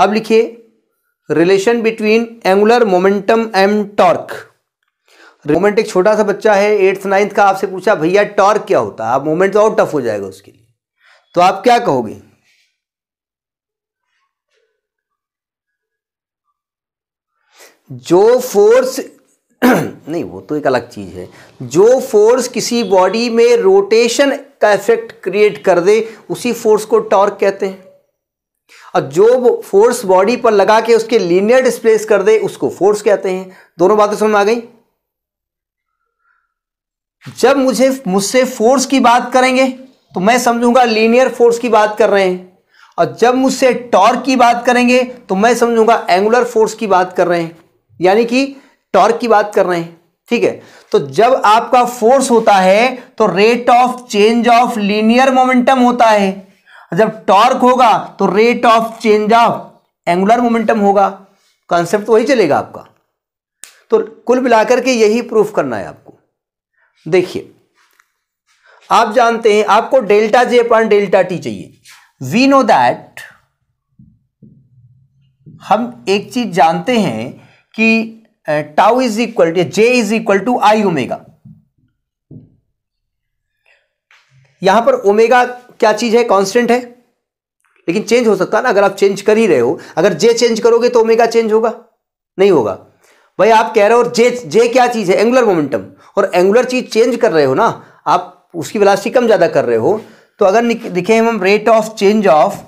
अब लिखिए relation between angular momentum and torque moment एक छोटा सा बच्चा है एट्थ नाइन्थ का आपसे पूछा भैया टॉर्क क्या होता है आप मोमेंट तो और टफ हो जाएगा उसके लिए तो आप क्या कहोगे जो फोर्स नहीं वो तो एक अलग चीज़ है जो फोर्स किसी बॉडी में रोटेशन का इफेक्ट क्रिएट कर दे उसी फोर्स को टॉर्क कहते हैं और जो फोर्स बॉडी पर लगा के उसके लीनियर डिस्प्लेस कर दे उसको फोर्स कहते हैं दोनों बातें समझ में आ गई जब मुझे मुझसे फोर्स की बात करेंगे तो मैं समझूंगा लीनियर फोर्स की बात कर रहे हैं और जब मुझसे टॉर्क की बात करेंगे तो मैं समझूंगा एंगुलर फोर्स की बात कर रहे हैं यानी कि टॉर्क की बात कर रहे हैं ठीक है तो जब आपका फोर्स होता है तो rate of change of linear momentum होता है जब टॉर्क होगा तो rate of change of angular momentum होगा कॉन्सेप्ट वही चलेगा आपका तो कुल मिलाकर के यही प्रूफ करना है आपको देखिए आप जानते हैं आपको delta J upon delta T चाहिए वी नो दैट हम एक चीज जानते हैं कि tau is equal to J is equal to I omega यहां पर ओमेगा क्या चीज़ है कांस्टेंट है लेकिन चेंज हो सकता है ना अगर आप चेंज कर ही रहे हो अगर जे चेंज करोगे तो ओमेगा चेंज होगा नहीं होगा भाई आप कह रहे हो और जे जे क्या चीज़ है एंगुलर मोमेंटम और एंगुलर चीज़ चेंज कर रहे हो ना आप उसकी वेलोसिटी कम ज़्यादा कर रहे हो तो अगर दिखे हम rate of change of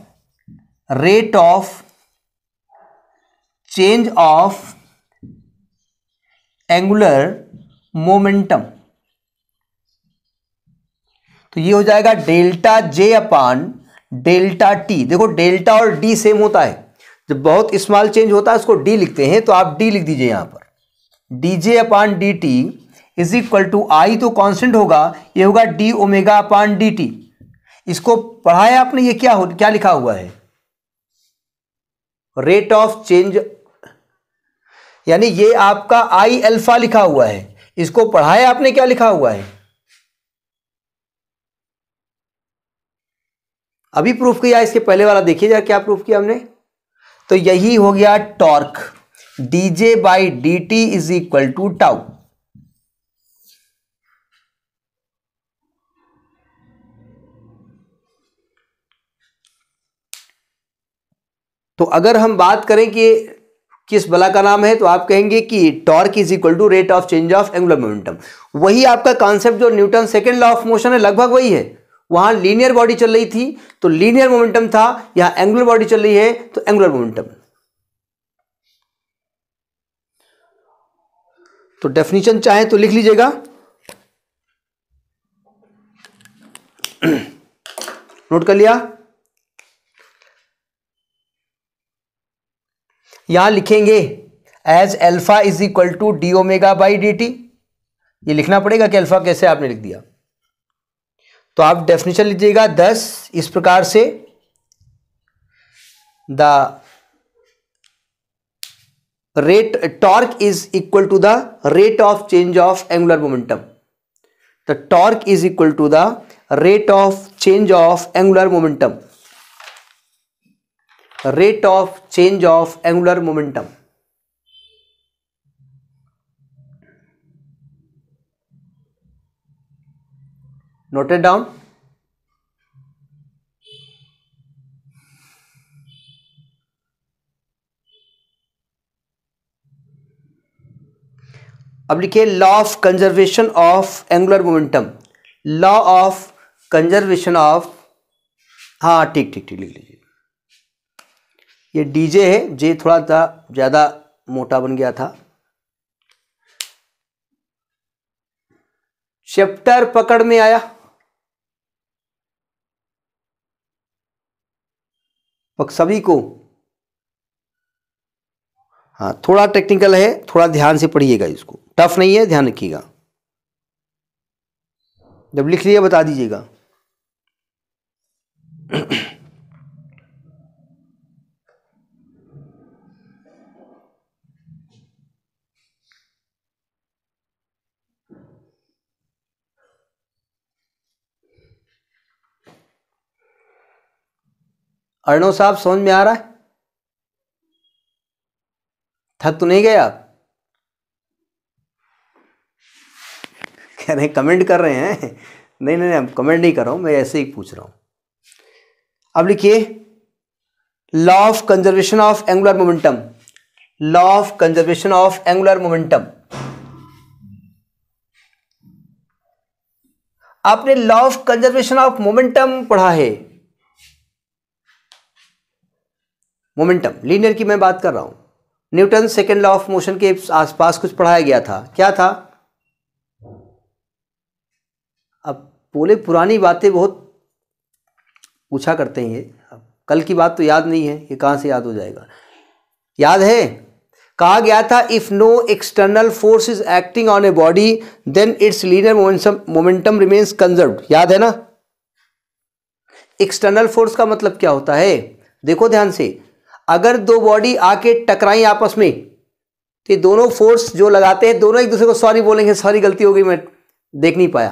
rate of change of angular momentum तो ये हो जाएगा delta J upon delta T देखो डेल्टा और डी सेम होता है जब बहुत स्मॉल चेंज होता है उसको डी लिखते हैं तो आप डी लिख दीजिए यहाँ पर D J upon D T is equal to I तो कांस्टेंट होगा ये होगा D omega upon D T इसको पढ़ाया आपने ये क्या हो क्या लिखा हुआ है रेट ऑफ चेंज यानी ये आपका आई अल्फा लिखा हुआ है इसको पढ़ाया आपने क्या लिखा हुआ है अभी प्रूफ किया इसके पहले वाला देखिए जरा क्या प्रूफ किया हमने तो यही हो गया torque D J by D T is equal to tau तो अगर हम बात करें कि किस बला का नाम है तो आप कहेंगे कि torque is equal to rate of change of angular momentum वही आपका कॉन्सेप्ट जो Newton second law of motion है लगभग वही है वहां लीनियर बॉडी चल रही थी तो लीनियर मोमेंटम था यहां एंगुलर बॉडी चल रही है तो एंगुलर मोमेंटम तो डेफिनेशन चाहे तो लिख लीजिएगा नोट कर लिया यहां लिखेंगे as alpha is equal to D omega by D T ये लिखना पड़ेगा कि अल्फा कैसे आपने लिख दिया तो आप डेफिनेशन लीजिएगा दस इस प्रकार से the rate torque is equal to the rate of change of angular momentum the torque is equal to the rate of change of angular momentum rate of change of angular momentum note down अब लिखिए law of conservation of angular momentum law of conservation of हाँ ठीक ठीक ठीक लिख लीजिए ये DJ है जे थोड़ा सा ज़्यादा मोटा बन गया था चैप्टर पकड़ में आया और सभी को हाँ थोड़ा टेक्निकल है थोड़ा ध्यान से पढ़िएगा इसको टफ नहीं है ध्यान रखिएगा जब लिख लिया बता दीजिएगा अर्णव साहब समझ में आ रहा है थक तो नहीं गए आप कह रहे कमेंट कर रहे हैं नहीं नहीं नहीं कमेंट नहीं कर रहा हूं मैं ऐसे ही पूछ रहा हूं अब लिखिए law of conservation of angular momentum law of conservation of angular momentum आपने law of conservation of momentum पढ़ा है मोमेंटम लीनियर की मैं बात कर रहा हूँ Newton second law of motion के आसपास कुछ पढ़ाया गया था क्या था अब बोले पुरानी बातें बहुत पूछा करते हैं ये अब कल की बात तो याद नहीं है ये कहाँ से याद हो जाएगा याद है कहा गया था if no external force is acting on a body then it's linear momentum remains conserve याद है ना एक्सटर्नल फोर्स का मतलब क्या होता है देखो ध्यान से अगर दो बॉडी आके टकराई आपस में तो ये दोनों फोर्स जो लगाते हैं दोनों एक दूसरे को सॉरी बोलेंगे सॉरी गलती हो गई मैं देख नहीं पाया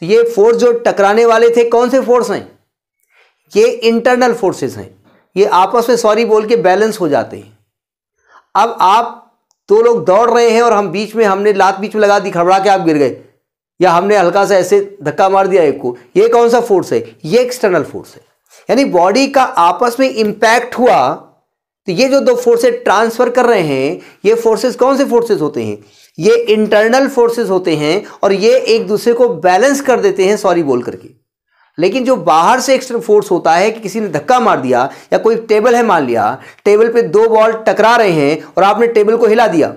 तो ये फोर्स जो टकराने वाले थे कौन से फोर्स हैं ये इंटरनल फोर्सेस हैं ये आपस में सॉरी बोल के बैलेंस हो जाते हैं अब आप दो लोग दौड़ रहे हैं और हम बीच में हमने लात बीच में लगा दी खबड़ा के आप गिर गए या हमने हल्का सा ऐसे धक्का मार दिया एक को ये कौन सा फोर्स है ये एक्सटर्नल फोर्स है यानी बॉडी का आपस में इम्पैक्ट हुआ तो ये जो दो फोर्सेज ट्रांसफर कर रहे हैं ये फोर्सेज कौन से फोर्सेज होते हैं ये इंटरनल फोर्सेज होते हैं और ये एक दूसरे को बैलेंस कर देते हैं सॉरी बोल करके लेकिन जो बाहर से एक्सटर्नल फोर्स होता है कि किसी ने धक्का मार दिया या कोई टेबल है मान लिया टेबल पे दो बॉल टकरा रहे हैं और आपने टेबल को हिला दिया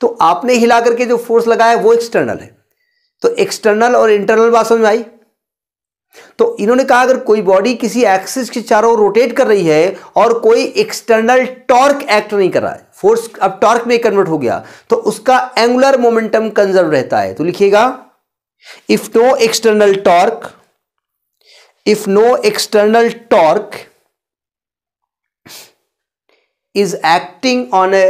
तो आपने हिला करके जो फोर्स लगाया वो एक्सटर्नल है तो एक्सटर्नल और इंटरनल बात समझ में आई तो इन्होंने कहा अगर कोई बॉडी किसी एक्सिस के चारों रोटेट कर रही है और कोई एक्सटर्नल टॉर्क एक्ट नहीं कर रहा है फोर्स अब टॉर्क में कन्वर्ट हो गया तो उसका एंगुलर मोमेंटम कंजर्व रहता है तो लिखिएगा if no external torque if no external torque is acting on a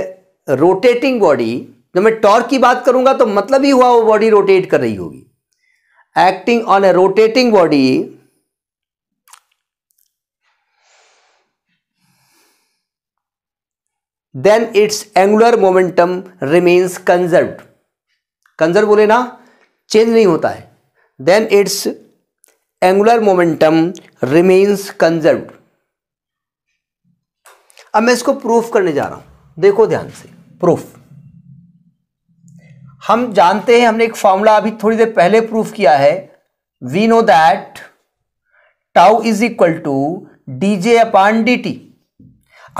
rotating body जब मैं टॉर्क की बात करूंगा तो मतलब ही हुआ वो बॉडी रोटेट कर रही होगी acting on a rotating body then its angular momentum remains conserved conserve bole na change nahi hota hai then its angular momentum remains conserved अब मैं इसको प्रूफ करने जा रहा हूं देखो ध्यान से प्रूफ हम जानते हैं हमने एक फॉर्मूला अभी थोड़ी देर पहले प्रूफ किया है we know that tau is equal to D J upon D T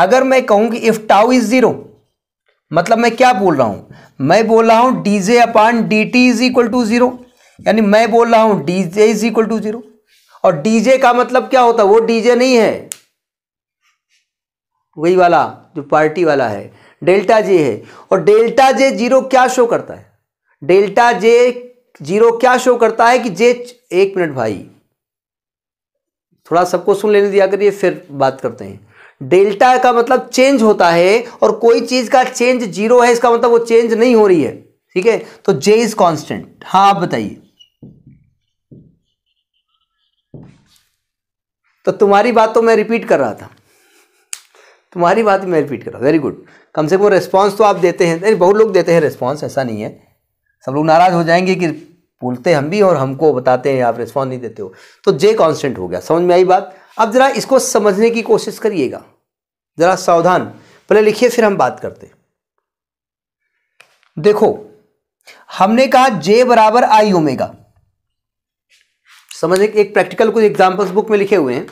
अगर मैं कहूं कि इफ टाउ इज जीरो मतलब मैं क्या बोल रहा हूं मैं बोल रहा हूं D J upon D T is equal to zero यानी मैं बोल रहा हूं D J is equal to zero और डी जे का मतलब क्या होता है वो डी जे नहीं है वही वाला जो पार्टी वाला है डेल्टा जे है और डेल्टा जे जीरो क्या शो करता है डेल्टा जे जीरो क्या शो करता है कि जे एक मिनट भाई थोड़ा सबको सुन लेने दिया करिए फिर बात करते हैं डेल्टा का मतलब चेंज होता है और कोई चीज का चेंज जीरो है इसका मतलब वो चेंज नहीं हो रही है ठीक है तो जे इज कांस्टेंट हाँ आप बताइए तो तुम्हारी बात तो मैं रिपीट कर रहा था तुम्हारी बात मैं रिपीट कर रहा वेरी गुड कम से कम रेस्पॉन्स तो आप देते हैं नहीं बहुत लोग देते हैं रेस्पॉन्स ऐसा नहीं है सब लोग नाराज हो जाएंगे कि बोलते हम भी और हमको बताते हैं आप रिस्पॉन्स नहीं देते हो तो जे कॉन्स्टेंट हो गया समझ में आई बात अब ज़रा इसको समझने की कोशिश करिएगा ज़रा सावधान पहले लिखिए फिर हम बात करते देखो हमने कहा जे बराबर आई ओमेगा समझ एक प्रैक्टिकल कुछ एग्जाम्पल्स बुक में लिखे हुए हैं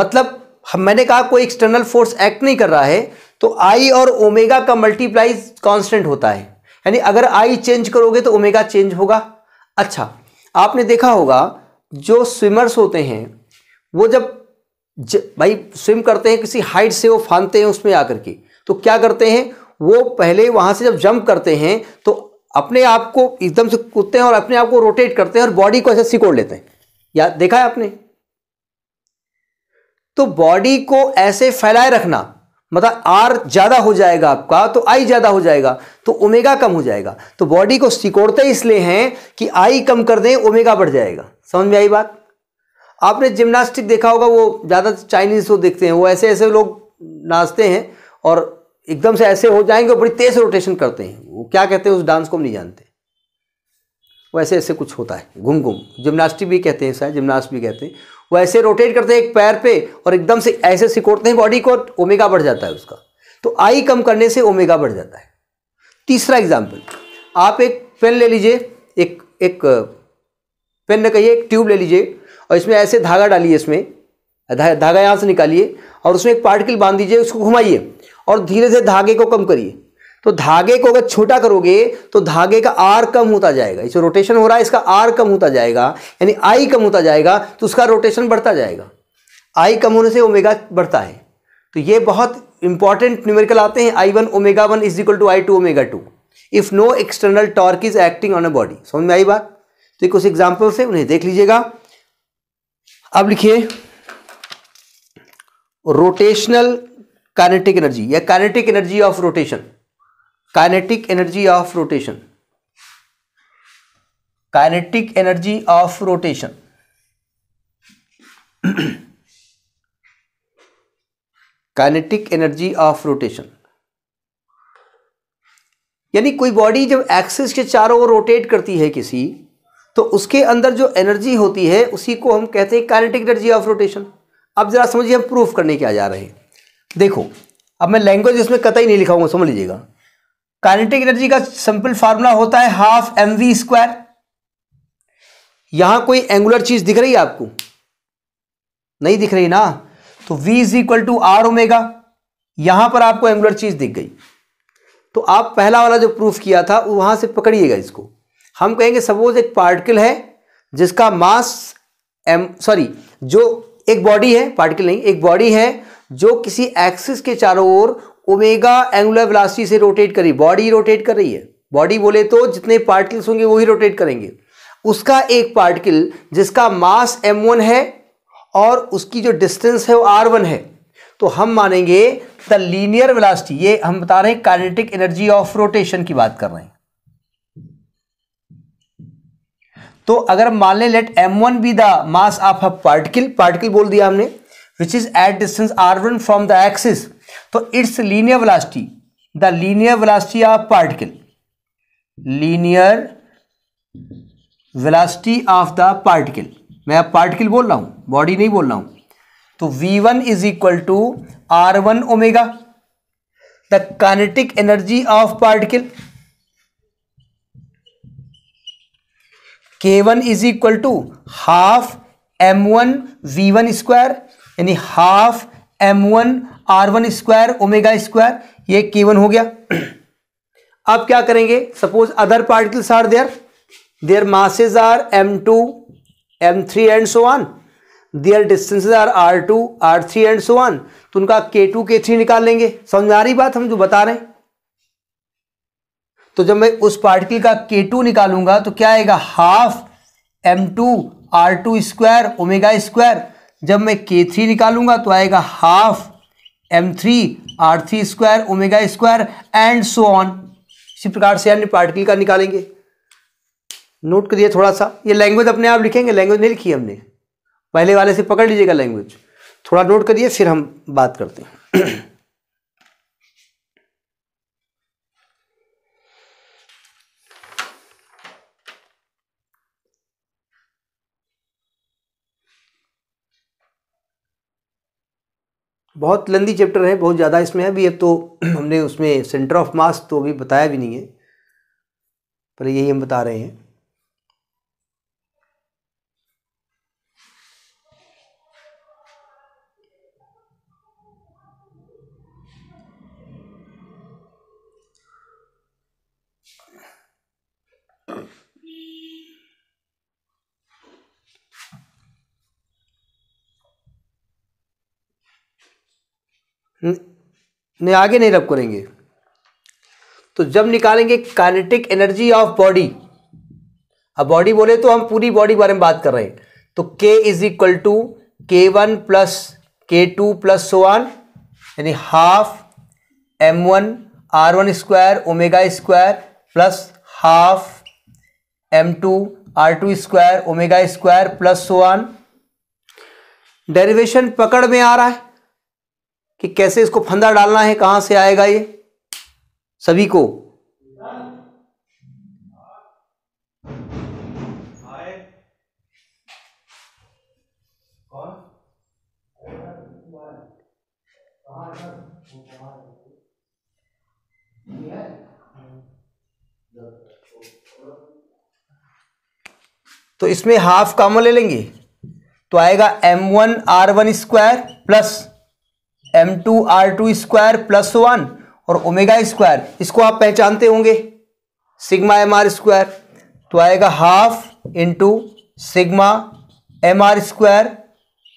मतलब हम मैंने कहा कोई एक्सटर्नल फोर्स एक्ट नहीं कर रहा है तो आई और ओमेगा का मल्टीप्लाइज कांस्टेंट होता है यानी अगर आई चेंज करोगे तो ओमेगा चेंज होगा अच्छा आपने देखा होगा जो स्विमर्स होते हैं वो जब ज, भाई स्विम करते हैं किसी हाइट से वो फानते हैं उसमें आकर के तो क्या करते हैं वो पहले वहाँ से जब जंप करते हैं तो अपने आप को एकदम से कूदते हैं और अपने आप को रोटेट करते हैं और बॉडी को ऐसे सिकोड़ लेते हैं या देखा है आपने तो बॉडी को ऐसे फैलाए रखना मतलब आर ज़्यादा हो जाएगा आपका तो आई ज़्यादा हो जाएगा तो ओमेगा कम हो जाएगा तो बॉडी को सिकोड़ते इसलिए हैं कि आई कम कर दें ओमेगा बढ़ जाएगा समझ में आई बात आपने जिम्नास्टिक देखा होगा वो ज़्यादा चाइनीज को देखते हैं वो ऐसे ऐसे लोग नाचते हैं और एकदम से ऐसे हो जाएंगे और बड़ी तेज़ रोटेशन करते हैं वो क्या कहते हैं उस डांस को हम नहीं जानते वैसे ऐसे कुछ होता है घुम घुम जिम्नास्टिक भी कहते हैं शायद जिम्नास्ट भी कहते हैं वो ऐसे रोटेट करते हैं एक पैर पे और एकदम से ऐसे सिकोड़ते हैं बॉडी को ओमेगा बढ़ जाता है उसका तो आई कम करने से ओमेगा बढ़ जाता है तीसरा एग्जाम्पल आप एक पेन ले लीजिए एक एक पेन ने कहिए एक ट्यूब ले लीजिए और इसमें ऐसे धागा डालिए इसमें धागा यहाँ से निकालिए और उसमें एक पार्टिकल बांध दीजिए उसको घुमाइए और धीरे धीरे धागे को कम करिए तो धागे को अगर छोटा करोगे तो धागे का आर कम होता जाएगा जो रोटेशन हो रहा है इसका आर कम होता जाएगा यानी आई कम होता जाएगा तो उसका रोटेशन बढ़ता जाएगा आई कम होने से ओमेगा बढ़ता है तो ये बहुत इंपॉर्टेंट न्यूमेरिकल आते हैं I one omega one is equal to I two omega two if no external torque is acting on a body समझ में आई बात तो उस एग्जाम्पल से उन्हें देख लीजिएगा अब लिखिए रोटेशनल काइनेटिक एनर्जी या kinetic energy of rotation kinetic energy of rotation kinetic energy of rotation kinetic energy of rotation यानी कोई बॉडी जब एक्सिस के चारों ओर रोटेट करती है किसी तो उसके अंदर जो एनर्जी होती है उसी को हम कहते हैं काइनेटिक एनर्जी ऑफ रोटेशन अब जरा समझिए हम प्रूफ करने क्या जा रहे हैं देखो अब मैं लैंग्वेज इसमें कतई नहीं लिखाऊंगा समझ लीजिएगा काइनेटिक एनर्जी का सिंपल फार्मूला होता है हाफ एम वी स्क्वायर यहां कोई एंगुलर चीज दिख रही है आपको नहीं दिख रही ना तो v is equal to R omega यहां पर आपको एंगुलर चीज दिख गई तो आप पहला वाला जो प्रूफ किया था वहां से पकड़िएगा इसको हम कहेंगे सपोज एक पार्टिकल है जिसका मास एम सॉरी जो एक बॉडी है पार्टिकल नहीं एक बॉडी है जो किसी एक्सिस के चारों ओर ओमेगा एंगुलर वेलोसिटी से रोटेट करी बॉडी रोटेट कर रही है बॉडी बोले तो जितने पार्टिकल्स होंगे वही रोटेट करेंगे उसका एक पार्टिकल जिसका मास एम वन है और उसकी जो डिस्टेंस है वो आर वन है तो हम मानेंगे द लीनियर वेलोसिटी ये हम बता रहे हैं काइनेटिक एनर्जी ऑफ रोटेशन की बात कर रहे हैं तो अगर मान लें let M one be the mass of a particle particle बोल दिया हमने which is at distance R one from the axis तो it's linear velocity the linear velocity of particle linear velocity of the particle मैं अब particle बोल रहा हूं body नहीं बोल रहा हूं तो v1 one is equal to R one omega the kinetic energy of particle K one is equal to half M one V one square यानी half M one R one square omega square ये K one हो गया अब क्या करेंगे suppose other particles are there their masses are M two M three and so on their distances are R two R three and so on तो उनका के to के थ्री निकाल लेंगे समझ आ रही बात हम जो बता रहे हैं तो जब मैं उस पार्टिकल का के टू निकालूंगा तो क्या आएगा half M two R two square omega square जब मैं के थ्री निकालूंगा तो आएगा half M three R three square omega square and so on इसी प्रकार से अन्य पार्टिकल का निकालेंगे नोट करिए थोड़ा सा ये लैंग्वेज अपने आप लिखेंगे लैंग्वेज नहीं लिखी हमने पहले वाले से पकड़ लीजिएगा लैंग्वेज थोड़ा नोट करिए फिर हम बात करते हैं बहुत लंदी चैप्टर है बहुत ज़्यादा इसमें है अभी अब तो हमने उसमें सेंटर ऑफ मास तो अभी बताया भी नहीं है पर यही हम बता रहे हैं ने आगे नहीं रब करेंगे तो जब निकालेंगे काइनेटिक एनर्जी ऑफ बॉडी अब बॉडी बोले तो हम पूरी बॉडी बारे में बात कर रहे हैं तो K is equal to K one plus K two plus so on यानी half M one R one square omega square plus half M two R two square omega square plus so on derivation पकड़ में आ रहा है कि कैसे इसको फंदा डालना है कहां से आएगा ये सभी को तो इसमें हाफ कामन ले लेंगे तो आएगा m1 r1 one square plus M two R two square plus one और ओमेगा स्क्वायर इसको आप पहचानते होंगे सिग्मा एम आर स्क्वायर तो आएगा half into sigma M R square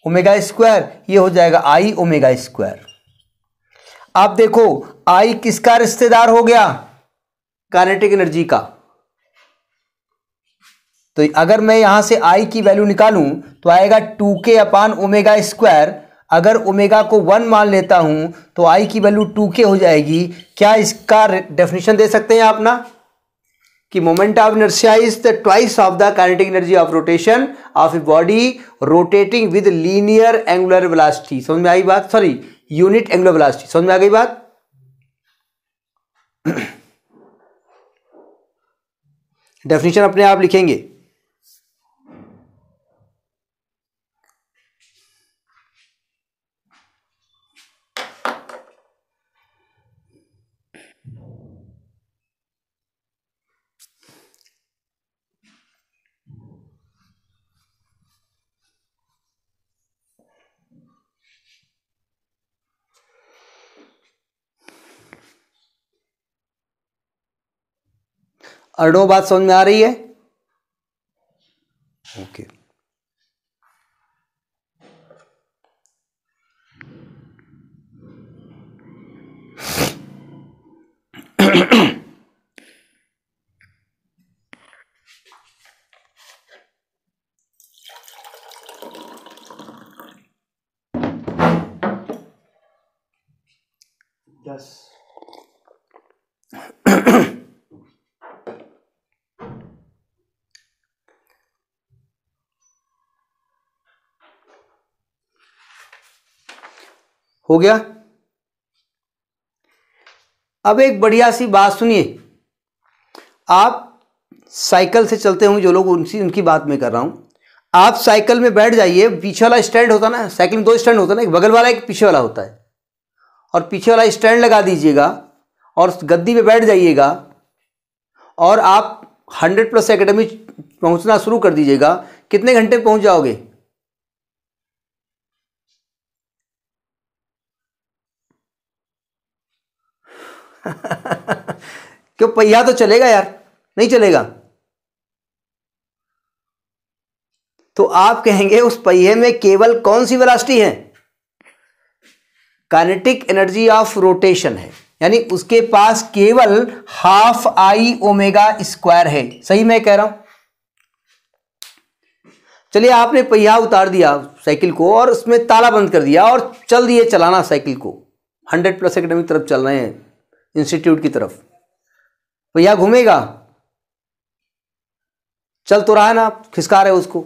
omega square ये हो जाएगा आई ओमेगा स्क्वायर आप देखो आई किसका रिश्तेदार हो गया काइनेटिक एनर्जी का तो अगर मैं यहां से आई की वैल्यू निकालूं तो आएगा two K upon omega square अगर ओमेगा को वन मान लेता हूं तो आई की वैल्यू टू के हो जाएगी क्या इसका डेफिनेशन दे सकते हैं आप ना कि moment of inertia is the twice of the kinetic energy of rotation of a body rotating with linear angular velocity समझ में आई बात सॉरी यूनिट एंगुलर वेलोसिटी समझ में आ गई बात डेफिनेशन अपने आप लिखेंगे अरनों बात समझ में आ रही है हो गया अब एक बढ़िया सी बात सुनिए आप साइकिल से चलते हुए जो लोग उनकी उनकी बात में कर रहा हूं आप साइकिल में बैठ जाइए पीछे वाला स्टैंड होता ना साइकिल में दो स्टैंड होता ना एक बगल वाला एक पीछे वाला होता है और पीछे वाला स्टैंड लगा दीजिएगा और गद्दी पे बैठ जाइएगा और आप हंड्रेड प्लस एकेडमी पहुंचना शुरू कर दीजिएगा कितने घंटे पहुंच जाओगे क्यों पहिया तो चलेगा यार नहीं चलेगा तो आप कहेंगे उस पहिए में केवल कौन सी वेलोसिटी है काइनेटिक एनर्जी ऑफ रोटेशन है यानी उसके पास केवल हाफ आई ओमेगा स्क्वायर है सही मैं कह रहा हूं चलिए आपने पहिया उतार दिया साइकिल को और उसमें ताला बंद कर दिया और चल दिए चलाना साइकिल को 100 प्लस एकेडमी तरफ चल रहे हैं इंस्टीट्यूट की तरफ तो यह घूमेगा चल तो रहा है ना खिसका रहे उसको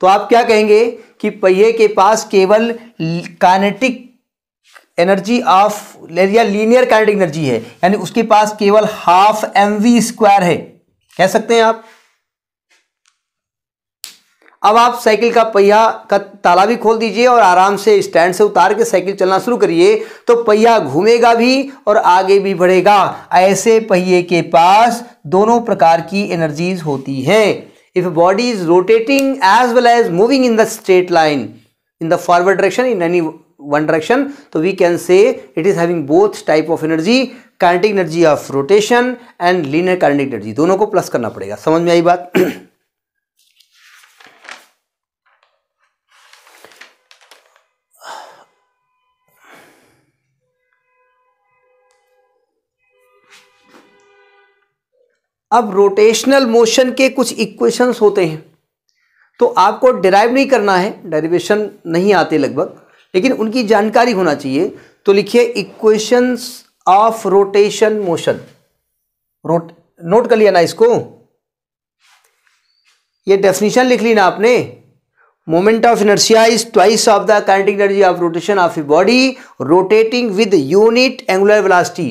तो आप क्या कहेंगे कि पहिए के पास केवल कानेटिक एनर्जी ऑफ या लीनियर काइनेटिक एनर्जी है यानी उसके पास केवल हाफ एम वी स्क्वायर है कह सकते हैं आप अब आप साइकिल का पहिया का ताला भी खोल दीजिए और आराम से स्टैंड से उतार के साइकिल चलना शुरू करिए तो पहिया घूमेगा भी और आगे भी बढ़ेगा ऐसे पहिए के पास दोनों प्रकार की एनर्जीज होती है if body is rotating as well as moving in the straight line in the forward direction in any one direction तो we can say it is having both type of energy kinetic energy of rotation and linear kinetic energy दोनों को plus करना पड़ेगा समझ में आई बात अब rotational motion के कुछ इक्वेशंस होते हैं तो आपको डिराइव नहीं करना है डेरिवेशन नहीं आते लगभग लेकिन उनकी जानकारी होना चाहिए तो लिखिए इक्वेशंस ऑफ रोटेशन मोशन रोट नोट कर लिया ना इसको ये डेफिनेशन लिख ली ना आपने moment of inertia is twice of the kinetic energy of rotation of a body rotating with unit angular velocity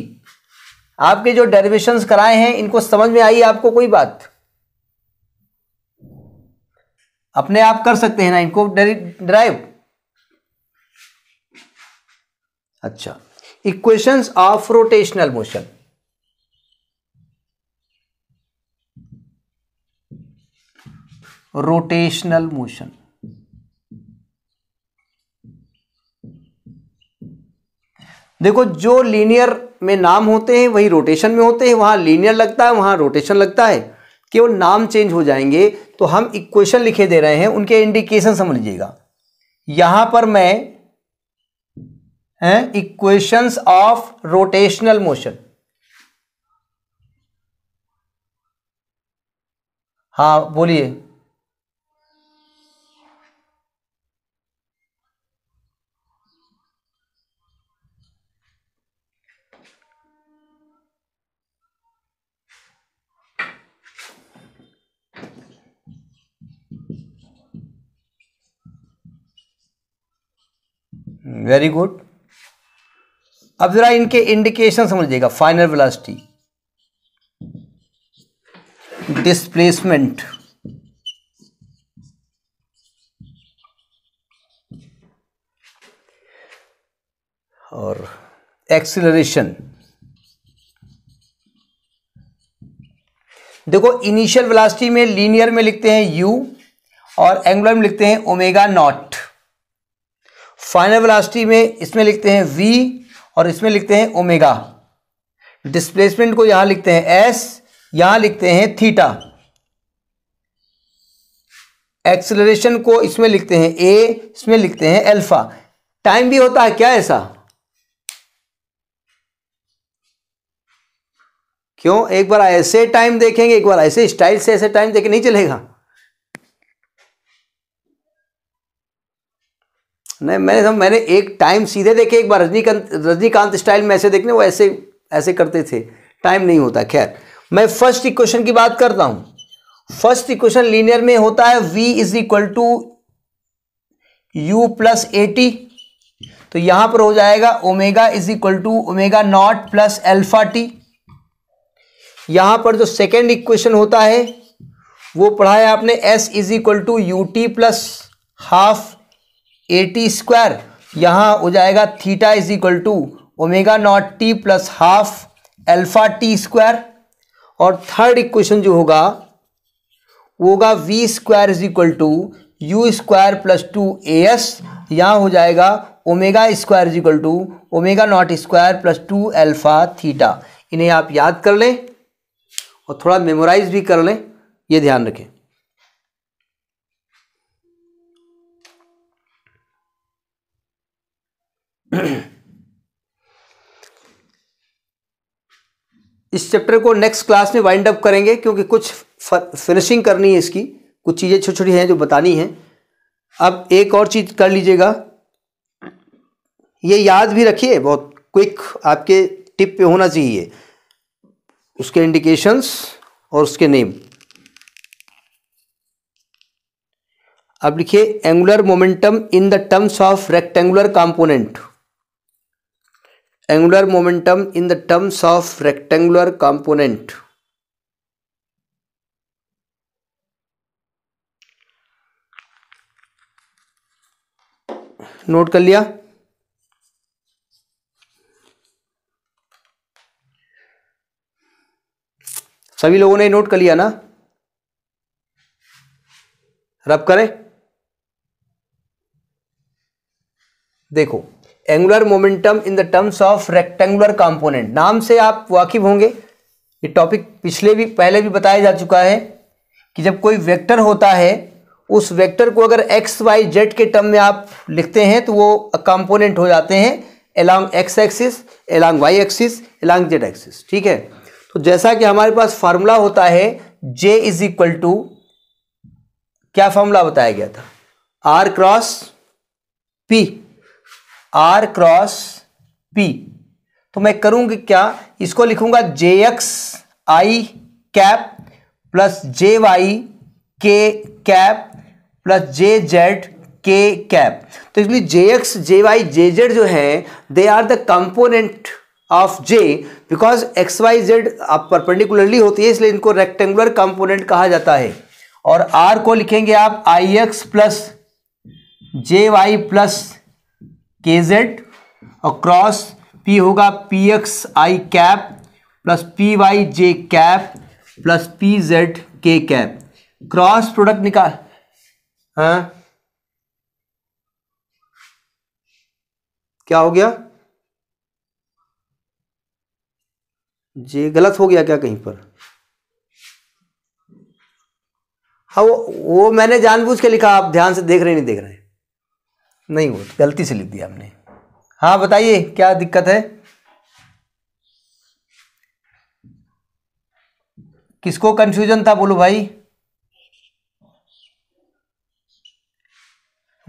आपके जो डेरिवेशन कराए हैं इनको समझ में आई आपको कोई बात अपने आप कर सकते हैं ना इनको ड्राइव अच्छा equations of rotational motion rotational motion देखो जो लीनियर में नाम होते हैं वही रोटेशन में होते हैं वहाँ लीनियर लगता है वहाँ रोटेशन लगता है केवल नाम चेंज हो जाएंगे तो हम इक्वेशन लिखे दे रहे हैं उनके इंडिकेशन समझ लीजिएगा यहाँ पर मैं इक्वेशंस ऑफ रोटेशनल मोशन हाँ बोलिए वेरी गुड अब ज़रा इनके इंडिकेशन समझिएगा फाइनल वेलोसिटी डिस्प्लेसमेंट और एक्सिलरेशन देखो इनिशियल वेलोसिटी में लीनियर में लिखते हैं यू और एंगुलर में लिखते हैं ओमेगा नॉट फाइनल वेलोसिटी में इसमें लिखते हैं वी और इसमें लिखते हैं ओमेगा डिस्प्लेसमेंट को यहां लिखते हैं एस यहां लिखते हैं थीटा एक्सेलरेशन को इसमें लिखते हैं ए इसमें लिखते हैं अल्फा टाइम भी होता है क्या ऐसा क्यों एक बार ऐसे टाइम देखेंगे एक बार ऐसे स्टाइल से ऐसे टाइम देखे नहीं चलेगा नहीं मैंने सब मैंने एक टाइम सीधे देखे एक बार रजनीकांत रजनीकांत स्टाइल में ऐसे देखने वो ऐसे ऐसे करते थे टाइम नहीं होता खैर मैं फर्स्ट इक्वेशन की बात करता हूँ फर्स्ट इक्वेशन लीनियर में होता है v is equal to U plus T तो यहाँ पर हो जाएगा omega is equal to omega not plus alpha T यहाँ पर जो सेकेंड इक्वेशन होता है वो पढ़ा है आपने s is equal to U T plus half A T square यहाँ हो जाएगा theta is equal to omega not T plus half alpha T square और थर्ड इक्वेशन जो होगा वो होगा V square is equal to U square plus two A S यहाँ हो जाएगा omega square is equal to omega not square plus two alpha theta इन्हें आप याद कर लें और थोड़ा मेमोराइज भी कर लें ये ध्यान रखें इस चैप्टर को नेक्स्ट क्लास में वाइंड अप करेंगे क्योंकि कुछ फिनिशिंग करनी है इसकी कुछ चीज़ें छोटी छोटी हैं जो बतानी हैं अब एक और चीज़ कर लीजिएगा ये याद भी रखिए बहुत क्विक आपके टिप पे होना चाहिए उसके इंडिकेशंस और उसके नेम अब लिखिए angular momentum in the terms of rectangular component angular momentum in the terms of rectangular component नोट कर लिया सभी लोगों ने नोट कर लिया ना रब करें देखो angular momentum in the terms of rectangular component नाम से आप वाकिफ होंगे ये टॉपिक पिछले भी पहले भी बताया जा चुका है कि जब कोई वेक्टर होता है उस वेक्टर को अगर एक्स वाई जेड के टर्म में आप लिखते हैं तो वो कंपोनेंट हो जाते हैं along X axis along Y axis along Z axis ठीक है तो जैसा कि हमारे पास फार्मूला होता है जे इज इक्वल टू क्या फार्मूला बताया गया था R cross P R cross P तो मैं करूंगी क्या इसको लिखूंगा J X I cap plus J Y K cap plus J Z K cap तो इसलिए J X J Y J Z जो है they are the component of J because X Y Z आप परपेंडिकुलरली होती है इसलिए इनको rectangular component कहा जाता है और आर को लिखेंगे आप I X plus J Y plus K Z और क्रॉस पी होगा P X I cap plus P Y J cap plus P Z K cap cross product निकाल हाँ क्या हो गया जे गलत हो गया क्या कहीं पर हाँ वो, वो मैंने जानबूझ के लिखा आप ध्यान से देख रहे नहीं देख रहे नहीं वो गलती से लिख दिया हमने हाँ बताइए क्या दिक्कत है किसको कंफ्यूजन था बोलो भाई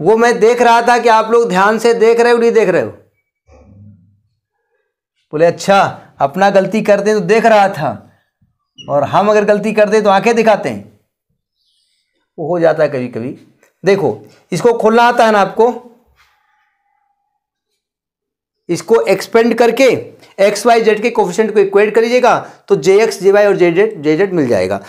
वो मैं देख रहा था कि आप लोग ध्यान से देख रहे हो नहीं देख रहे हो बोले अच्छा अपना गलती कर दे तो देख रहा था और हम अगर गलती कर दे तो आंखें दिखाते हैं वो हो जाता है कभी कभी देखो इसको खोलना आता है ना आपको इसको एक्सपेंड करके एक्स वाई जेड के कोफिशेंट को इक्वेट कर लीजिएगा तो जे एक्स जे वाई और जे जेड जे जेड मिल जाएगा